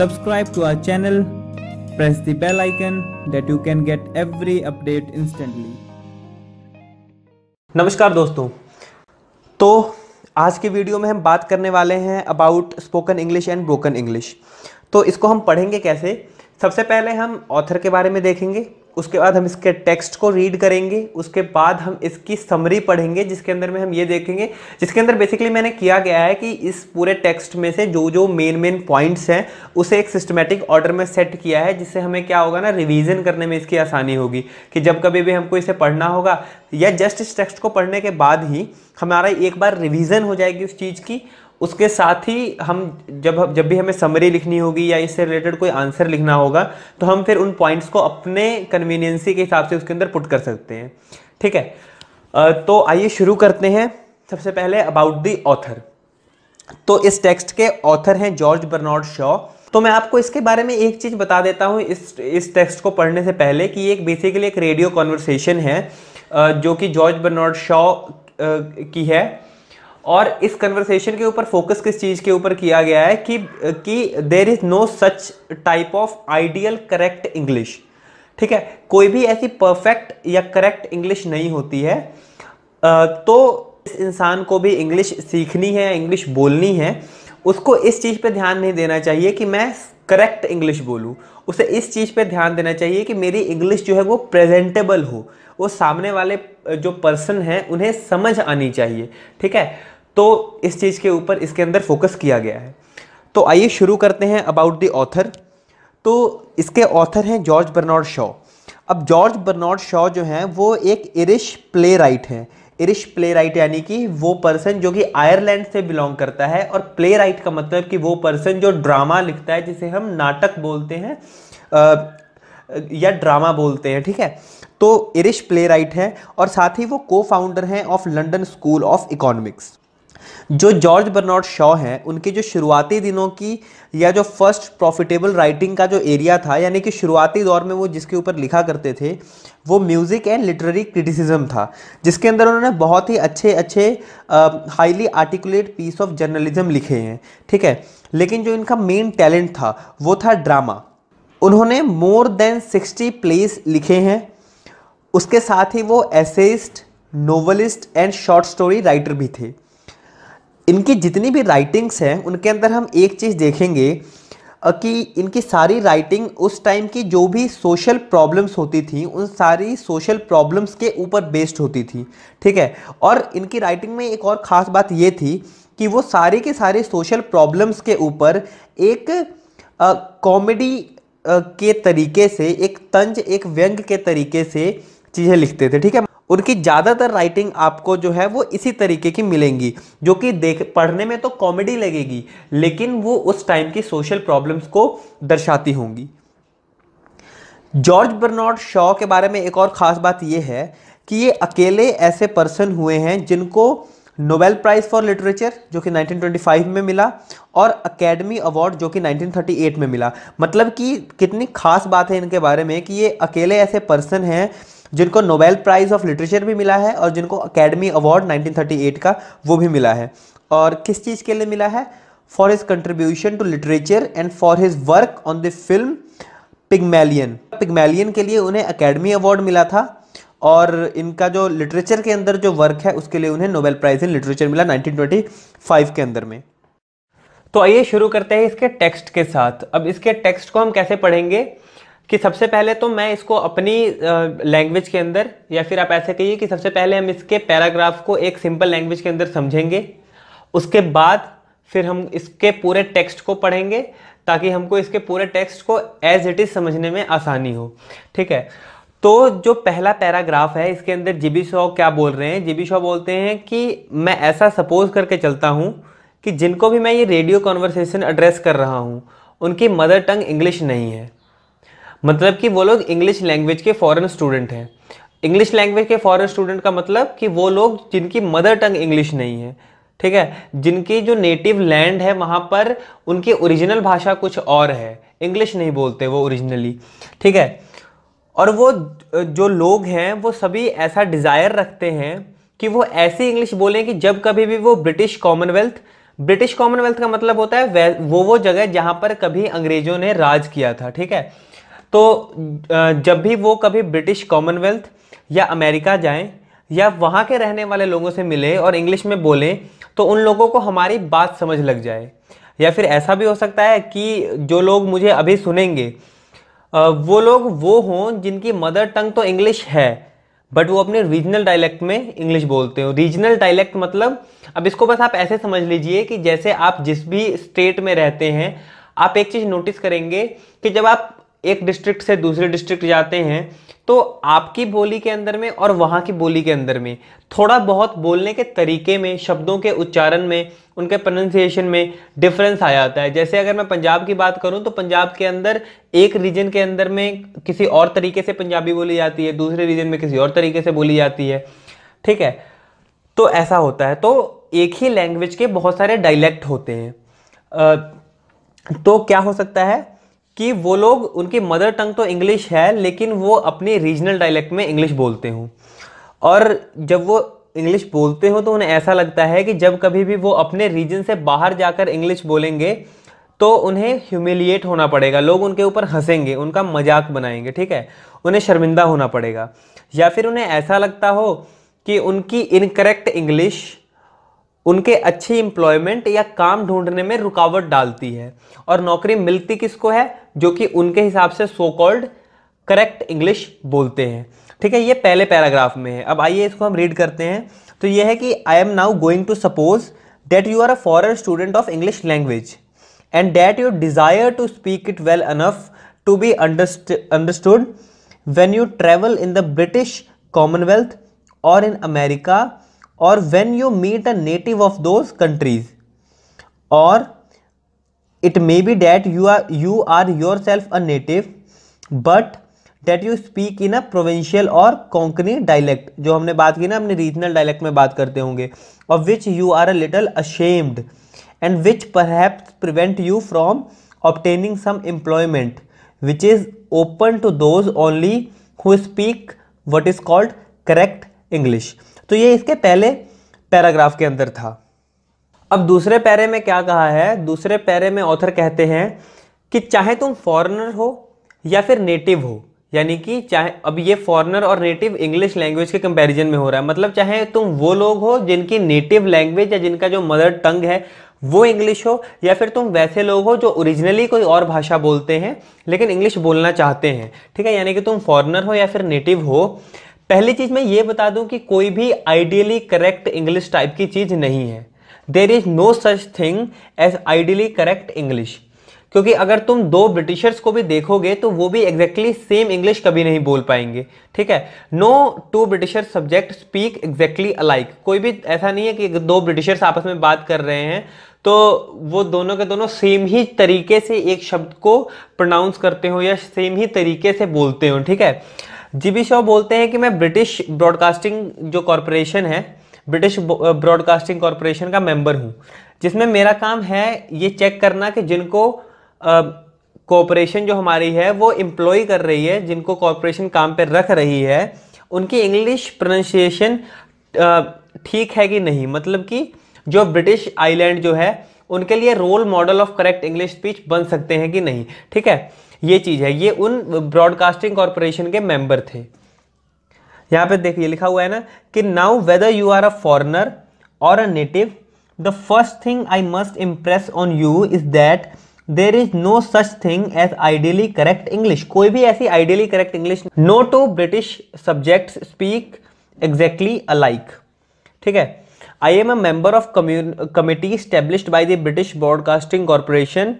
Subscribe to our channel, press the bell icon that you can get every update instantly. नमस्कार दोस्तों तो आज के वीडियो में हम बात करने वाले हैं about spoken English and broken English तो इसको हम पढ़ेंगे कैसे सबसे पहले हम ऑथर के बारे में देखेंगे उसके बाद हम इसके टेक्स्ट को रीड करेंगे उसके बाद हम इसकी समरी पढ़ेंगे जिसके अंदर में हम ये देखेंगे जिसके अंदर बेसिकली मैंने किया गया है कि इस पूरे टेक्स्ट में से जो जो मेन मेन पॉइंट्स हैं उसे एक सिस्टमेटिक ऑर्डर में सेट किया है जिससे हमें क्या होगा ना रिविज़न करने में इसकी आसानी होगी कि जब कभी भी हमको इसे पढ़ना होगा या जस्ट इस टेक्स्ट को पढ़ने के बाद ही हमारा एक बार रिविज़न हो जाएगी उस चीज़ की उसके साथ ही हम जब जब भी हमें समरी लिखनी होगी या इससे रिलेटेड कोई आंसर लिखना होगा तो हम फिर उन पॉइंट्स को अपने कन्वीनियंसी के हिसाब से उसके अंदर पुट कर सकते हैं ठीक है तो आइए शुरू करते हैं सबसे पहले अबाउट दी ऑथर तो इस टेक्स्ट के ऑथर हैं जॉर्ज बर्नॉड शॉ तो मैं आपको इसके बारे में एक चीज़ बता देता हूँ इस इस टेक्स्ट को पढ़ने से पहले कि ये एक बेसिकली एक रेडियो कॉन्वर्सेशन है जो कि जॉर्ज बर्नॉड शॉ की है और इस कन्वर्सेशन के ऊपर फोकस किस चीज़ के ऊपर किया गया है कि कि there is no such type of ideal correct English ठीक है कोई भी ऐसी परफेक्ट या करेक्ट इंग्लिश नहीं होती है तो इस इंसान को भी इंग्लिश सीखनी है इंग्लिश बोलनी है उसको इस चीज़ पे ध्यान नहीं देना चाहिए कि मैं करेक्ट इंग्लिश बोलूँ उसे इस चीज़ पे ध्यान देना चाहिए कि मेरी इंग्लिश जो है वो प्रेजेंटेबल हो वो सामने वाले जो पर्सन हैं उन्हें समझ आनी चाहिए ठीक है तो इस चीज़ के ऊपर इसके अंदर फोकस किया गया है तो आइए शुरू करते हैं अबाउट द ऑथर तो इसके ऑथर हैं जॉर्ज बर्नॉड शॉ अब जॉर्ज बर्नॉड शॉ जो हैं वो एक इरिश प्ले राइट हैं इरिश प्ले राइट यानी कि वो पर्सन जो कि आयरलैंड से बिलोंग करता है और प्ले राइट का मतलब कि वो पर्सन जो ड्रामा लिखता है जिसे हम नाटक बोलते हैं या ड्रामा बोलते हैं ठीक है तो इरिश प्ले राइट और साथ ही वो को फाउंडर हैं of London School of Economics जो जॉर्ज बर्नॉड शॉ हैं उनके जो शुरुआती दिनों की या जो फर्स्ट प्रॉफिटेबल राइटिंग का जो एरिया था यानी कि शुरुआती दौर में वो जिसके ऊपर लिखा करते थे वो म्यूज़िक एंड लिटरेरी क्रिटिसिज्म था जिसके अंदर उन्होंने बहुत ही अच्छे अच्छे highly articulate piece of journalism लिखे हैं ठीक है लेकिन जो इनका मेन टैलेंट था वो था ड्रामा उन्होंने मोर देन सिक्सटी प्लेस लिखे हैं उसके साथ ही वो essayist novelist and short story writer भी थे इनकी जितनी भी राइटिंग्स हैं उनके अंदर हम एक चीज़ देखेंगे कि इनकी सारी राइटिंग उस टाइम की जो भी सोशल प्रॉब्लम्स होती थी उन सारी सोशल प्रॉब्लम्स के ऊपर बेस्ड होती थी ठीक है और इनकी राइटिंग में एक और ख़ास बात ये थी कि वो सारे के सारे सोशल प्रॉब्लम्स के ऊपर एक कॉमेडी के तरीके से एक तंज एक व्यंग के तरीके से चीज़ें लिखते थे ठीक है उनकी ज़्यादातर राइटिंग आपको जो है वो इसी तरीके की मिलेंगी जो कि देख पढ़ने में तो कॉमेडी लगेगी लेकिन वो उस टाइम की सोशल प्रॉब्लम्स को दर्शाती होंगी जॉर्ज बर्नार्ड शॉ के बारे में एक और ख़ास बात ये है कि ये अकेले ऐसे पर्सन हुए हैं जिनको नोबेल प्राइज़ फॉर लिटरेचर जो कि 1925 में मिला और अकेडमी अवार्ड जो कि 1938 में मिला मतलब कि कितनी खास बात है इनके बारे में कि ये अकेले ऐसे पर्सन हैं जिनको नोबेल प्राइज़ ऑफ लिटरेचर भी मिला है और जिनको अकेडमी अवार्ड 1938 का वो भी मिला है और किस चीज़ के लिए मिला है for his contribution to literature and for his work on the film Pygmalion Pygmalion के लिए उन्हें अकेडमी अवार्ड मिला था और इनका जो लिटरेचर के अंदर जो वर्क है उसके लिए उन्हें नोबेल प्राइज़ इन लिटरेचर मिला 1925 के अंदर में तो आइए शुरू करते हैं इसके टेक्स्ट के साथ अब इसके टेक्स्ट को हम कैसे पढ़ेंगे कि सबसे पहले तो मैं इसको अपनी लैंग्वेज के अंदर या फिर आप ऐसे कहिए कि सबसे पहले हम इसके पैराग्राफ को एक सिंपल लैंग्वेज के अंदर समझेंगे उसके बाद फिर हम इसके पूरे टेक्स्ट को पढ़ेंगे ताकि हमको इसके पूरे टेक्स्ट को एज इट इज़ समझने में आसानी हो ठीक है तो जो पहला पैराग्राफ है इसके अंदर जीबी शॉ क्या बोल रहे हैं जीबी शॉ बोलते हैं कि मैं ऐसा सपोज करके चलता हूँ कि जिनको भी मैं ये रेडियो कॉन्वर्सेशन एड्रेस कर रहा हूँ उनकी मदर टंग इंग्लिश नहीं है मतलब कि वो लोग इंग्लिश लैंग्वेज के फॉरेन स्टूडेंट हैं इंग्लिश लैंग्वेज के फॉरेन स्टूडेंट का मतलब कि वो लोग जिनकी मदर टंग इंग्लिश नहीं है ठीक है जिनकी जो नेटिव लैंड है वहाँ पर उनकी ओरिजिनल भाषा कुछ और है इंग्लिश नहीं बोलते वो ओरिजिनली ठीक है और वो जो लोग हैं वो सभी ऐसा डिज़ायर रखते हैं कि वो ऐसी इंग्लिश बोलें कि जब कभी भी वो ब्रिटिश कॉमनवेल्थ ब्रिटिश कॉमनवेल्थ का मतलब होता है वो वो जगह जहाँ पर कभी अंग्रेज़ों ने राज किया था ठीक है तो जब भी वो कभी ब्रिटिश कॉमनवेल्थ या अमेरिका जाएं या वहाँ के रहने वाले लोगों से मिले और इंग्लिश में बोलें तो उन लोगों को हमारी बात समझ लग जाए या फिर ऐसा भी हो सकता है कि जो लोग मुझे अभी सुनेंगे वो लोग वो हों जिनकी मदर टंग तो इंग्लिश है बट वो अपने रीजनल डायलैक्ट में इंग्लिश बोलते हो रीजनल डायलैक्ट मतलब अब इसको बस आप ऐसे समझ लीजिए कि जैसे आप जिस भी स्टेट में रहते हैं आप एक चीज़ नोटिस करेंगे कि जब आप एक डिस्ट्रिक्ट से दूसरे डिस्ट्रिक्ट जाते हैं तो आपकी बोली के अंदर में और वहाँ की बोली के अंदर में थोड़ा बहुत बोलने के तरीके में शब्दों के उच्चारण में उनके प्रोनाउंसिएशन में डिफरेंस आ जाता है जैसे अगर मैं पंजाब की बात करूँ तो पंजाब के अंदर एक रीजन के अंदर में किसी और तरीके से पंजाबी बोली जाती है दूसरे रीजन में किसी और तरीके से बोली जाती है ठीक है तो ऐसा होता है तो एक ही लैंग्वेज के बहुत सारे डायलैक्ट होते हैं तो क्या हो सकता है कि वो लोग उनकी मदर टंग तो इंग्लिश है लेकिन वो अपने रीजनल डायलैक्ट में इंग्लिश बोलते हों और जब वो इंग्लिश बोलते हो तो उन्हें ऐसा लगता है कि जब कभी भी वो अपने रीजन से बाहर जाकर इंग्लिश बोलेंगे तो उन्हें ह्यूमिलिएट होना पड़ेगा लोग उनके ऊपर हंसेंगे उनका मजाक बनाएंगे ठीक है उन्हें शर्मिंदा होना पड़ेगा या फिर उन्हें ऐसा लगता हो कि उनकी इनकरेक्ट इंग्लिश उनके अच्छी इंप्लॉयमेंट या काम ढूंढने में रुकावट डालती है और नौकरी मिलती किसको है जो कि उनके हिसाब से सो कॉल्ड करेक्ट इंग्लिश बोलते हैं ठीक है ये पहले पैराग्राफ में है अब आइए इसको हम रीड करते हैं तो ये है कि I am now going to suppose that you are a foreign student of English language and that you desire to speak it well enough to be understood when you travel in the British Commonwealth और in America or when you meet a native of those countries or it may be that you are you are yourself a native but that you speak in a provincial or Konkani dialect जो हमने बात की ना हमने regional dialect में बात करते होंगे of which you are a little ashamed and which perhaps prevent you from obtaining some employment which is open to those only who speak what is called correct English तो ये इसके पहले paragraph के अंदर था अब दूसरे पैरे में क्या कहा है दूसरे पैरे में ऑथर कहते हैं कि चाहे तुम फॉरेनर हो या फिर नेटिव हो यानी कि चाहे अब ये फॉरेनर और नेटिव इंग्लिश लैंग्वेज के कंपैरिजन में हो रहा है मतलब चाहे तुम वो लोग हो जिनकी नेटिव लैंग्वेज या जिनका जो मदर टंग है वो इंग्लिश हो या फिर तुम वैसे लोग हो जो ओरिजिनली कोई और भाषा बोलते हैं लेकिन इंग्लिश बोलना चाहते हैं ठीक है यानी कि तुम फॉरेनर हो या फिर नेटिव हो पहली चीज मैं ये बता दूं कि कोई भी आइडियली करेक्ट इंग्लिश टाइप की चीज नहीं है there is no such thing as ideally correct English क्योंकि अगर तुम दो ब्रिटिशर्स को भी देखोगे तो वो भी एग्जैक्टली सेम इंग्लिश कभी नहीं बोल पाएंगे ठीक है no two Britisher subject speak exactly alike कोई भी ऐसा नहीं है कि दो ब्रिटिशर्स आपस में बात कर रहे हैं तो वो दोनों के दोनों सेम ही तरीके से एक शब्द को प्रोनाउंस करते हो या सेम ही तरीके से बोलते हो ठीक है जीबी शो बोलते हैं कि मैं ब्रिटिश ब्रॉडकास्टिंग जो कॉरपोरेशन है ब्रिटिश ब्रॉडकास्टिंग कॉरपोरेशन का मेंबर हूँ जिसमें मेरा काम है ये चेक करना कि जिनको कॉरपोरेशन जो हमारी है वो एम्प्लॉय कर रही है जिनको कॉरपोरेशन काम पर रख रही है उनकी इंग्लिश प्रोनाशिएशन ठीक है कि नहीं मतलब कि जो ब्रिटिश आइलैंड जो है उनके लिए role model of correct English speech बन सकते हैं कि नहीं ठीक है ये चीज़ है ये उन ब्रॉडकास्टिंग कॉरपोरेशन के मेंबर थे यहां पे देखिए लिखा हुआ है ना कि now whether you are a foreigner और a native the first thing I must impress on you is that there is no such thing as ideally correct English कोई भी ऐसी ideally correct English no two British subject speak exactly alike ठीक है I am a member of committee establish by the British Broadcasting Corporation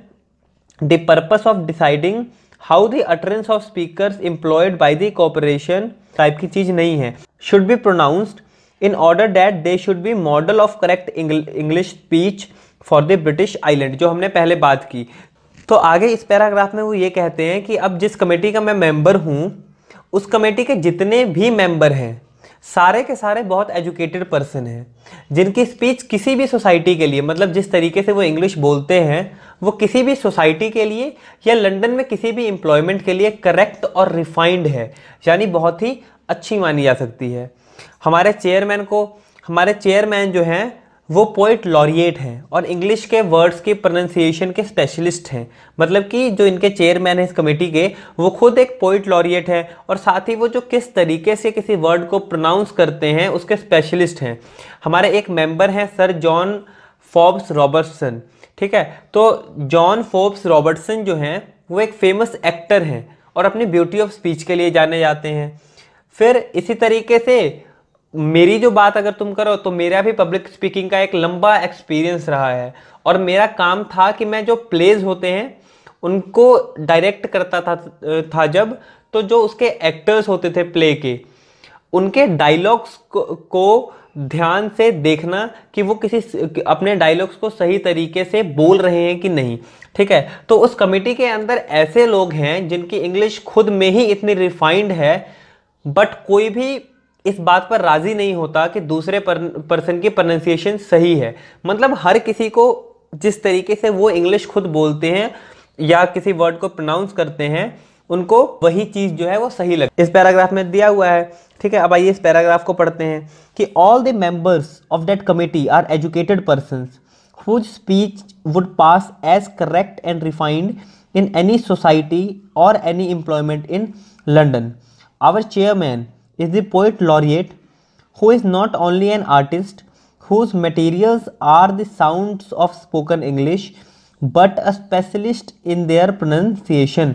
the purpose of deciding how the utterance of speaker employed by the corporation type की चीज़ नहीं है should be pronounced in order that they should be model of correct English speech for the British island जो हमने पहले बात की तो आगे इस पैराग्राफ में वो ये कहते हैं कि अब जिस कमेटी का मैं मेंबर हूँ उस कमेटी के जितने भी मेंबर हैं सारे के सारे बहुत एजुकेटेड पर्सन हैं जिनकी स्पीच किसी भी सोसाइटी के लिए मतलब जिस तरीके से वो इंग्लिश बोलते हैं वो किसी भी सोसाइटी के लिए या लंदन में किसी भी एम्प्लॉयमेंट के लिए करेक्ट और रिफाइंड है यानी बहुत ही अच्छी मानी जा सकती है हमारे चेयरमैन को हमारे चेयरमैन जो हैं वो पोइट लॉरिएट हैं और इंग्लिश के वर्ड्स के प्रोनंसिएशन के स्पेशलिस्ट हैं मतलब कि जो इनके चेयरमैन हैं इस कमेटी के वो खुद एक पोइट लॉरिएट है और साथ ही वो जो किस तरीके से किसी वर्ड को प्रोनाउंस करते हैं उसके स्पेशलिस्ट हैं हमारे एक मेंबर हैं सर जॉन फॉब्स रॉबर्टसन ठीक है तो जॉन फोर्ब्स रॉबर्टसन जो हैं वो एक फेमस एक्टर हैं और अपनी ब्यूटी ऑफ स्पीच के लिए जाने जाते हैं फिर इसी तरीके से मेरी जो बात अगर तुम करो तो मेरा भी पब्लिक स्पीकिंग का एक लंबा एक्सपीरियंस रहा है और मेरा काम था कि मैं जो प्लेज होते हैं उनको डायरेक्ट करता था था जब तो जो उसके एक्टर्स होते थे प्ले के उनके डायलॉग्स को, को ध्यान से देखना कि वो किसी अपने डायलॉग्स को सही तरीके से बोल रहे हैं कि नहीं ठीक है तो उस कमेटी के अंदर ऐसे लोग हैं जिनकी इंग्लिश खुद में ही इतनी रिफाइंड है बट कोई भी इस बात पर राज़ी नहीं होता कि दूसरे पर्सन की प्रोनाउंसिएशन सही है मतलब हर किसी को जिस तरीके से वो इंग्लिश खुद बोलते हैं या किसी वर्ड को प्रोनाउंस करते हैं उनको वही चीज़ जो है वो सही लगे इस पैराग्राफ में दिया हुआ है ठीक है अब आइए इस पैराग्राफ को पढ़ते हैं कि all the members of that committee are educated person whose speech would pass as correct and refined in any society और any employment in London our chairman is the poet laureate who is not only an artist whose materials are the sound of spoken English but a specialist in their pronunciation.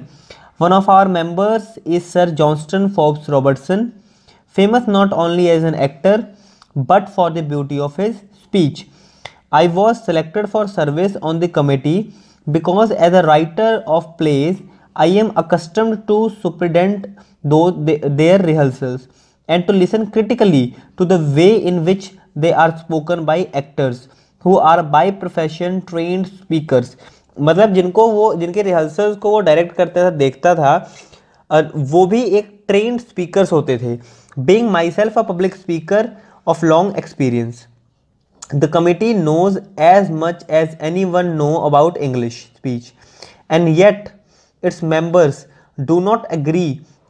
One of our members is Sir Johnston Forbes Robertson, famous not only as an actor but for the beauty of his speech. I was selected for service on the committee because as a writer of plays, I am accustomed to superintend their rehearsals and to listen critically to the way in which they are spoken by actors who are by profession trained speakers मतलब जिनको वो जिनके rehearsals को वो direct करता था देखता था और वो भी एक ट्रेंड स्पीकर होते थे being my self a public speaker of long experience the committee knows as much as any one know about English speech and yet its members do not agree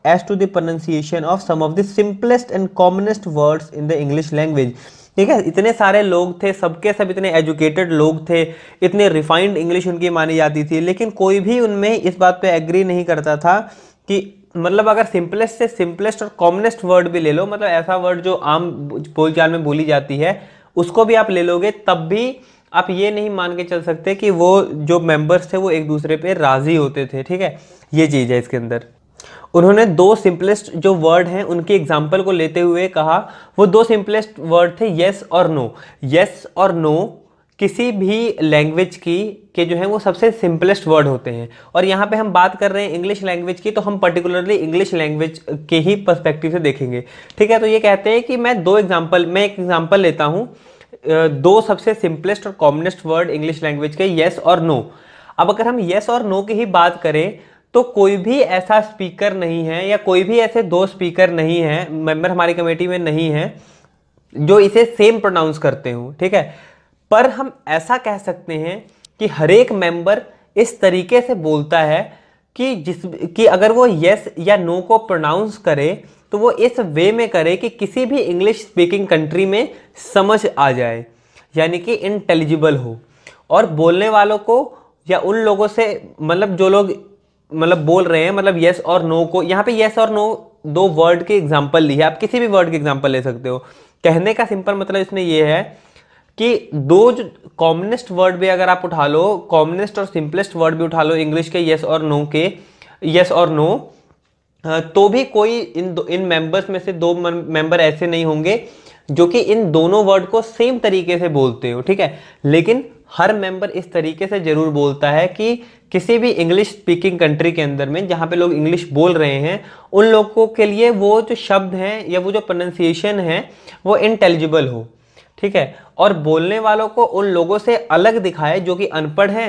as to the pronunciation of some of the simplest and commonest words in the English language ठीक है इतने सारे लोग थे सबके सब इतने educated लोग थे इतने रिफाइंड इंग्लिश उनकी मानी जाती थी लेकिन कोई भी उनमें इस बात पे एग्री नहीं करता था कि मतलब अगर सिंपलेस्ट से सिंपलेस्ट और कॉमनेस्ट वर्ड भी ले लो मतलब ऐसा वर्ड जो आम बोलचाल में बोली जाती है उसको भी आप ले लोगे तब भी आप ये नहीं मान के चल सकते कि वो जो मेंबर्स थे वो एक दूसरे पे राज़ी होते थे ठीक है ये चीज़ है इसके अंदर उन्होंने दो सिंपलेस्ट जो वर्ड हैं उनकी एग्जाम्पल को लेते हुए कहा वो दो सिंपलेस्ट वर्ड थे येस और नो येस और नो किसी भी लैंग्वेज की के जो है वो सबसे सिंपलेस्ट वर्ड होते हैं और यहाँ पे हम बात कर रहे हैं इंग्लिश लैंग्वेज की तो हम पर्टिकुलरली इंग्लिश लैंग्वेज के ही पर्सपेक्टिव से देखेंगे ठीक है तो ये कहते हैं कि मैं दो एग्जाम्पल मैं एक एग्जाम्पल लेता हूँ दो सबसे सिंपलेस्ट और कॉमनेस्ट वर्ड इंग्लिश लैंग्वेज के येस और नो अब अगर हम येस और नो की ही बात करें तो कोई भी ऐसा स्पीकर नहीं है या कोई भी ऐसे दो स्पीकर नहीं है मेंबर हमारी कमेटी में नहीं है जो इसे सेम प्रोनाउंस करते हो ठीक है पर हम ऐसा कह सकते हैं कि हर एक मेंबर इस तरीके से बोलता है कि जिस कि अगर वो यस या नो को प्रोनाउंस करे तो वो इस वे में करे कि किसी भी इंग्लिश स्पीकिंग कंट्री में समझ आ जाए यानी कि इंटेलिजिबल हो और बोलने वालों को या उन लोगों से मतलब जो लोग मतलब बोल रहे हैं मतलब येस और नो को यहाँ पे येस और नो दो वर्ड के एग्जाम्पल लिए आप किसी भी वर्ड के एग्जाम्पल ले सकते हो कहने का सिंपल मतलब इसमें यह है कि दो जो कॉमनेस्ट वर्ड भी अगर आप उठा लो कॉमनेस्ट और सिंपलेस्ट वर्ड भी उठा लो इंग्लिश के यस और नो के यस और नो तो भी कोई इन दो इन मेंबर्स में से दो मेंबर ऐसे नहीं होंगे जो कि इन दोनों वर्ड को सेम तरीके से बोलते हो ठीक है लेकिन हर मेंबर इस तरीके से जरूर बोलता है कि किसी भी इंग्लिश स्पीकिंग कंट्री के अंदर में जहाँ पे लोग इंग्लिश बोल रहे हैं उन लोगों के लिए वो जो शब्द हैं या वो जो प्रोनंसिएशन है वो इंटेलिजिबल हो ठीक है और बोलने वालों को उन लोगों से अलग दिखाए जो कि अनपढ़ हैं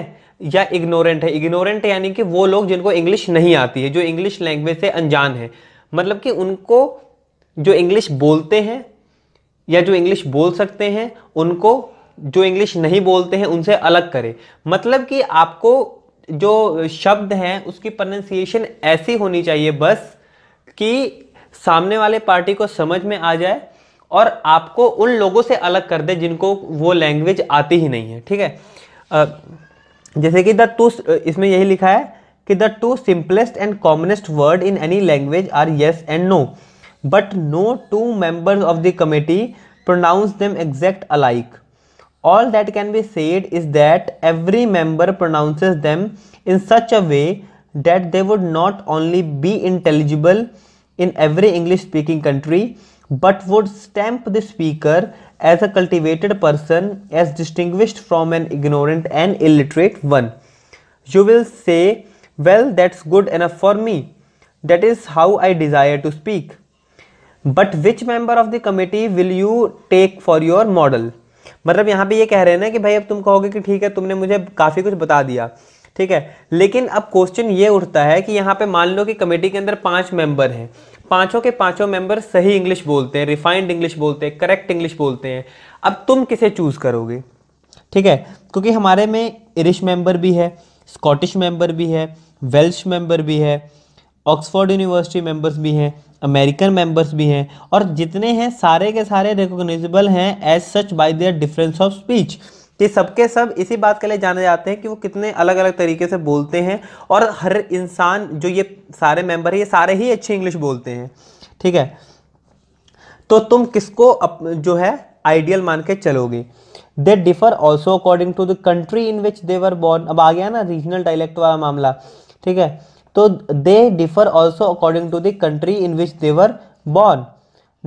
या इग्नोरेंट है इग्नोरेंट यानी कि वो लोग जिनको इंग्लिश नहीं आती है जो इंग्लिश लैंग्वेज से अनजान है मतलब कि उनको जो इंग्लिश बोलते हैं या जो इंग्लिश बोल सकते हैं उनको जो इंग्लिश नहीं बोलते हैं उनसे अलग करें मतलब कि आपको जो शब्द हैं उसकी प्रोनाउंसिएशन ऐसी होनी चाहिए बस कि सामने वाले पार्टी को समझ में आ जाए और आपको उन लोगों से अलग कर दे जिनको वो लैंग्वेज आती ही नहीं है ठीक है जैसे कि द टू इसमें यही लिखा है कि the two simplest and commonest word in any language are yes and no but no two members of the committee pronounce them exact alike all that can be said is that every member pronounces them in such a way that they would not only be intelligible in every English speaking country but would stamp the speaker as a cultivated person as distinguished from an ignorant and illiterate one. You will say, well, that's good enough for me. That is how I desire to speak. But which member of the committee will you take for your model? मतलब यहाँ पे ये कह रहे हैं ना कि भाई अब तुम कहोगे कि ठीक है तुमने मुझे काफ़ी कुछ बता दिया ठीक है लेकिन अब क्वेश्चन ये उठता है कि यहाँ पे मान लो कि कमेटी के अंदर पांच मेंबर हैं पांचों के पांचों मेंबर सही इंग्लिश बोलते हैं रिफाइंड इंग्लिश बोलते हैं करेक्ट इंग्लिश बोलते हैं अब तुम किसे चूज़ करोगे ठीक है क्योंकि हमारे में इरिश मेंबर भी है स्कॉटिश मेंबर भी है वेल्श मेंबर भी है ऑक्सफोर्ड यूनिवर्सिटी मेंबर्स भी हैं अमेरिकन मेंबर्स भी हैं और जितने हैं सारे के सारे रिकोगनाइजेबल हैं as such by their difference of speech कि सबके सब इसी बात के लिए जाने जाते हैं कि वो कितने अलग अलग तरीके से बोलते हैं और हर इंसान जो ये सारे मेंबर हैं ये सारे ही अच्छे इंग्लिश बोलते हैं ठीक है तो तुम किसको अप, जो है आइडियल मान के चलोगे they differ also according to the country in which they were born अब आ गया ना रीजनल डायलेक्ट वाला मामला ठीक है तो they differ also according to the country in which they were born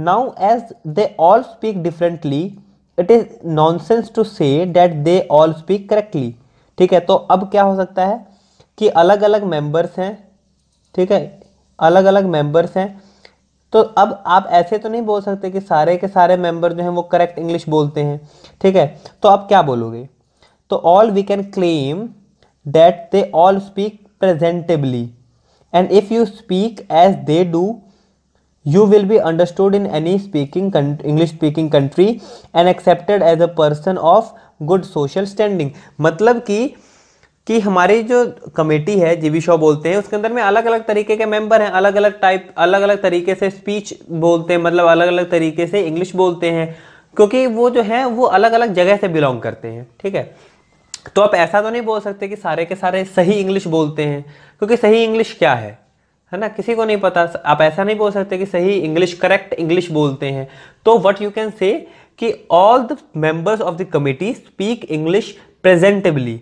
now as they all speak differently it is nonsense to say that they all speak correctly ठीक है तो अब क्या हो सकता है कि अलग अलग मेंबर्स हैं ठीक है अलग अलग मेंबर्स हैं तो अब आप ऐसे तो नहीं बोल सकते कि सारे के सारे मेंबर जो हैं वो करेक्ट इंग्लिश बोलते हैं ठीक है तो आप क्या बोलोगे तो all we can claim that they all speak presentably and if you speak as they do you will be understood in any speaking English speaking country and accepted as a person of good social standing मतलब कि कि हमारी जो committee है जीवी शॉ बोलते हैं उसके अंदर में अलग अलग तरीके के मेंबर हैं अलग अलग टाइप अलग अलग तरीके से स्पीच बोलते हैं मतलब अलग अलग तरीके से इंग्लिश बोलते हैं क्योंकि वो जो है वो अलग अलग जगह से बिलोंग करते हैं ठीक है तो आप ऐसा तो नहीं बोल सकते कि सारे के सारे सही इंग्लिश बोलते हैं क्योंकि सही इंग्लिश क्या है है ना किसी को नहीं पता आप ऐसा नहीं बोल सकते कि सही इंग्लिश करेक्ट इंग्लिश बोलते हैं तो वट यू कैन से कि all the members of the committee speak English प्रेजेंटेबली